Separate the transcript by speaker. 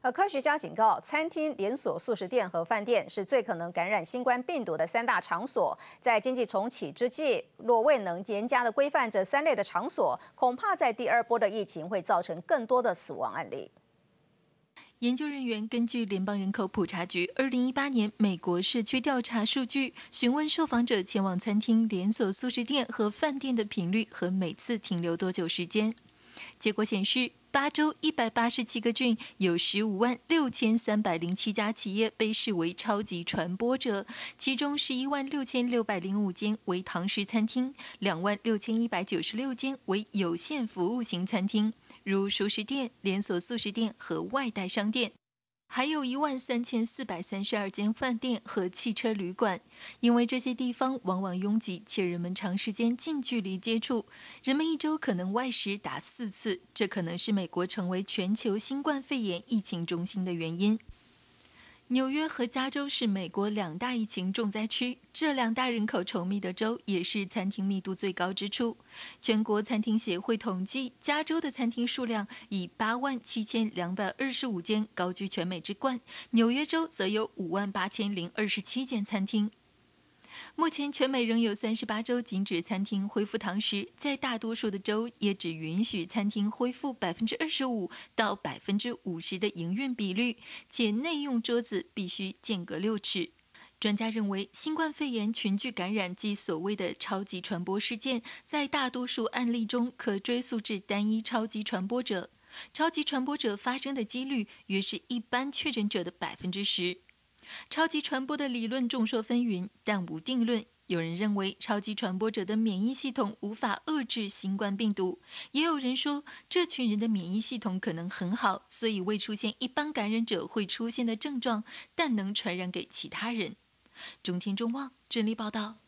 Speaker 1: 而科学家警告，餐厅、连锁素食店和饭店是最可能感染新冠病毒的三大场所。在经济重启之际，若未能严加的规范这三类的场所，恐怕在第二波的疫情会造成更多的死亡案例。
Speaker 2: 研究人员根据联邦人口普查局二零一八年美国社区调查数据，询问受访者前往餐厅、连锁素食店和饭店的频率和每次停留多久时间。结果显示，八州一百八十七个郡有十五万六千三百零七家企业被视为超级传播者，其中十一万六千六百零五间为堂食餐厅，两万六千一百九十六间为有限服务型餐厅，如熟食店、连锁素食店和外带商店。还有一万三千四百三十二间饭店和汽车旅馆，因为这些地方往往拥挤，且人们长时间近距离接触，人们一周可能外食达四次，这可能是美国成为全球新冠肺炎疫情中心的原因。纽约和加州是美国两大疫情重灾区，这两大人口稠密的州也是餐厅密度最高之处。全国餐厅协会统计，加州的餐厅数量以八万七千两百二十五间高居全美之冠，纽约州则有五万八千零二十七间餐厅。目前，全美仍有三十八州禁止餐厅恢复堂食，在大多数的州，也只允许餐厅恢复百分之二十五到百分之五十的营运比率，且内用桌子必须间隔六尺。专家认为，新冠肺炎群聚感染，即所谓的超级传播事件，在大多数案例中可追溯至单一超级传播者。超级传播者发生的几率约是一般确诊者的百分之十。超级传播的理论众说纷纭，但无定论。有人认为超级传播者的免疫系统无法遏制新冠病毒，也有人说这群人的免疫系统可能很好，所以未出现一般感染者会出现的症状，但能传染给其他人。中天中望，整理报道。